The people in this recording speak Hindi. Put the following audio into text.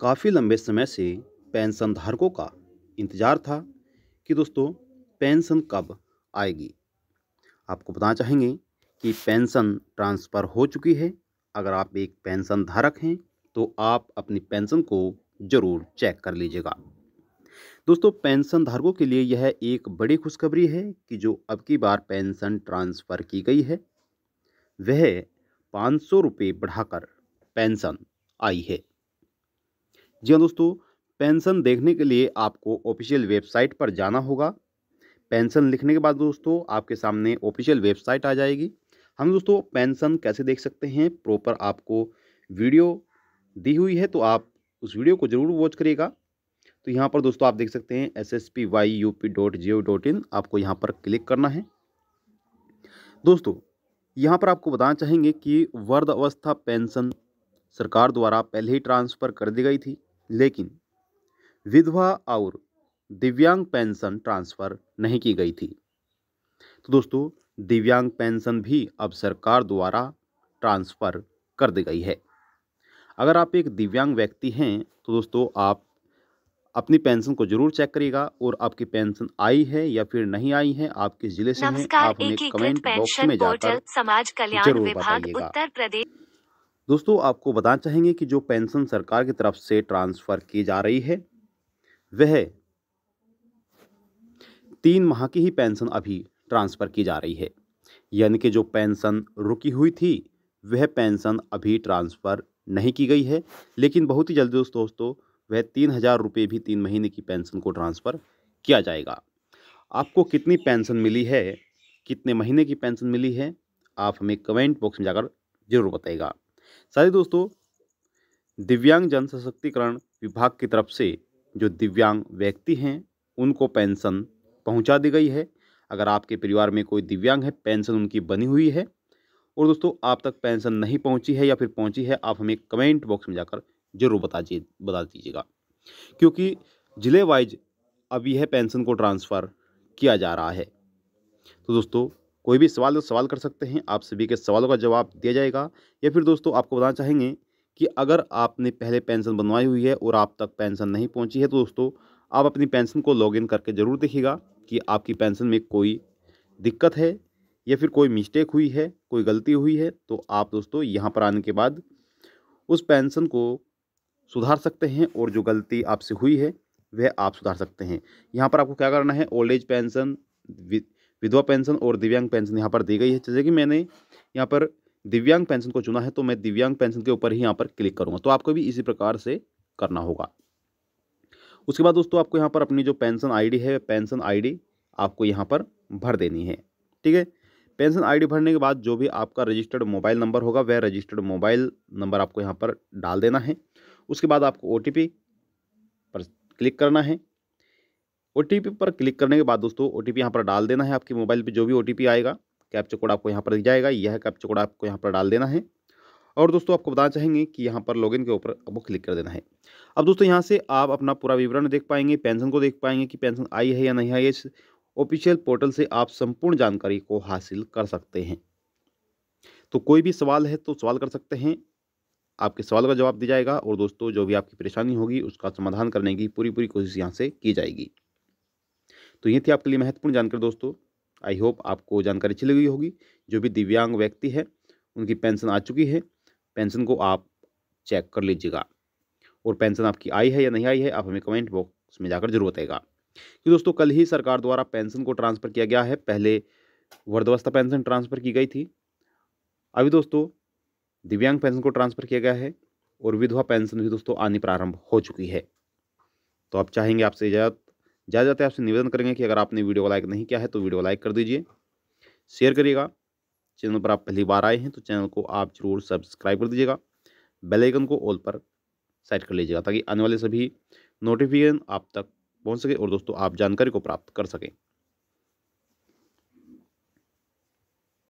काफ़ी लंबे समय से पेंशन धारकों का इंतज़ार था कि दोस्तों पेंशन कब आएगी आपको बताना चाहेंगे कि पेंशन ट्रांसफ़र हो चुकी है अगर आप एक पेंशन धारक हैं तो आप अपनी पेंशन को ज़रूर चेक कर लीजिएगा दोस्तों पेंशन धारकों के लिए यह एक बड़ी खुशखबरी है कि जो अब की बार पेंशन ट्रांसफ़र की गई है वह पाँच सौ रुपये बढ़ाकर पेंशन आई है जी हाँ दोस्तों पेंशन देखने के लिए आपको ऑफिशियल वेबसाइट पर जाना होगा पेंशन लिखने के बाद दोस्तों आपके सामने ऑफिशियल वेबसाइट आ जाएगी हम दोस्तों पेंशन कैसे देख सकते हैं प्रॉपर आपको वीडियो दी हुई है तो आप उस वीडियो को ज़रूर वॉच करिएगा तो यहाँ पर दोस्तों आप देख सकते हैं S S P Y U P dot G O dot in आपको यहाँ पर क्लिक करना है दोस्तों यहाँ पर आपको बताना चाहेंगे कि वर्ध अवस्था पेंशन सरकार द्वारा पहले ही ट्रांसफ़र कर दी गई थी लेकिन विधवा और दिव्यांग पेंशन ट्रांसफ़र नहीं की गई थी तो दोस्तों दिव्यांग पेंशन भी अब सरकार द्वारा ट्रांसफ़र कर दी गई है अगर आप एक दिव्यांग व्यक्ति हैं तो दोस्तों आप अपनी पेंशन को जरूर चेक करिएगा और आपकी पेंशन आई है या फिर नहीं आई है आप किस जिले से आप हमें कमेंट बॉक्स में जाकर समाज कल्याण विभाग उत्तर प्रदेश दोस्तों आपको बताना चाहेंगे कि जो पेंशन सरकार की तरफ से ट्रांसफ़र की जा रही है वह तीन माह की ही पेंशन अभी ट्रांसफ़र की जा रही है यानी कि जो पेंशन रुकी हुई थी वह पेंशन अभी ट्रांसफ़र नहीं की गई है लेकिन बहुत ही जल्दी दोस्तों दोस्तों वह तीन हज़ार रुपये भी तीन महीने की पेंशन को ट्रांसफ़र किया जाएगा आपको कितनी पेंशन मिली है कितने महीने की पेंशन मिली है आप हमें कमेंट बॉक्स में जाकर ज़रूर बताएगा ही दोस्तों दिव्यांग जन सशक्तिकरण विभाग की तरफ से जो दिव्यांग व्यक्ति हैं उनको पेंशन पहुंचा दी गई है अगर आपके परिवार में कोई दिव्यांग है पेंशन उनकी बनी हुई है और दोस्तों आप तक पेंशन नहीं पहुंची है या फिर पहुंची है आप हमें कमेंट बॉक्स में जाकर जरूर बता बता दीजिएगा क्योंकि ज़िले वाइज अब यह पेंशन को ट्रांसफ़र किया जा रहा है तो दोस्तों कोई भी सवाल तो सवाल कर सकते हैं आप सभी के सवालों का जवाब दिया जाएगा या फिर दोस्तों आपको बताना चाहेंगे कि अगर आपने पहले पेंशन बनवाई हुई है और आप तक पेंशन नहीं पहुंची है तो दोस्तों आप अपनी पेंशन को लॉगिन करके ज़रूर देखिएगा कि आपकी पेंशन में कोई दिक्कत है या फिर कोई मिस्टेक हुई है कोई गलती हुई है तो आप दोस्तों यहाँ पर आने के बाद उस पेंशन को सुधार सकते हैं और जो गलती आपसे हुई है वह आप सुधार सकते हैं यहाँ पर आपको क्या करना है ओल्ड एज पेंशन विधवा पेंशन और दिव्यांग पेंशन यहाँ पर दी गई है जैसे कि मैंने यहाँ पर दिव्यांग पेंशन को चुना है तो मैं दिव्यांग पेंशन के ऊपर ही यहाँ पर क्लिक करूँगा तो आपको भी इसी प्रकार से करना होगा उसके बाद दोस्तों आपको यहाँ पर अपनी जो पेंशन आईडी है पेंशन आईडी आपको यहाँ पर भर देनी है ठीक है पेंशन आईडी भरने के बाद जो भी आपका रजिस्टर्ड मोबाइल नंबर होगा वह रजिस्टर्ड मोबाइल नंबर आपको यहाँ पर डाल देना है उसके बाद आपको ओ पर क्लिक करना है ओ पर क्लिक करने के बाद दोस्तों ओ टी यहाँ पर डाल देना है आपके मोबाइल पर जो भी ओ आएगा कैप्चर कोड आपको यहाँ पर दिख जाएगा यह कैप्चर कोड आपको यहाँ पर डाल देना है और दोस्तों आपको बताना चाहेंगे कि यहाँ पर लॉगिन के ऊपर आपको क्लिक कर देना है अब दोस्तों यहाँ से आप अपना पूरा विवरण देख पाएंगे पेंशन को देख पाएंगे कि पेंशन आई है या नहीं आई है इस ऑफिशियल पोर्टल से आप संपूर्ण जानकारी को हासिल कर सकते हैं तो कोई भी सवाल है तो सवाल कर सकते हैं आपके सवाल का जवाब दिया जाएगा और दोस्तों जो भी आपकी परेशानी होगी उसका समाधान करने की पूरी पूरी कोशिश यहाँ से की जाएगी तो ये थी आपके लिए महत्वपूर्ण जानकारी दोस्तों आई होप आपको जानकारी अच्छी लगी होगी जो भी दिव्यांग व्यक्ति है उनकी पेंशन आ चुकी है पेंशन को आप चेक कर लीजिएगा और पेंशन आपकी आई है या नहीं आई है आप हमें कमेंट बॉक्स में जाकर जरूर बताएगा कि दोस्तों कल ही सरकार द्वारा पेंशन को ट्रांसफ़र किया गया है पहले वर्धवस्था पेंशन ट्रांसफ़र की गई थी अभी दोस्तों दिव्यांग पेंशन को ट्रांसफ़र किया गया है और विधवा पेंशन भी दोस्तों आनी प्रारंभ हो चुकी है तो आप चाहेंगे आपसे इजाज़त ज़्यादा जाते आपसे निवेदन करेंगे कि अगर आपने वीडियो को लाइक नहीं किया है तो वीडियो लाइक कर दीजिए शेयर करिएगा चैनल पर आप पहली बार आए हैं तो चैनल को आप जरूर सब्सक्राइब कर दीजिएगा बेल आइकन को ऑल पर सेट कर लीजिएगा ताकि आने वाले सभी नोटिफिकेशन आप तक पहुंच सके और दोस्तों आप जानकारी को प्राप्त कर सकें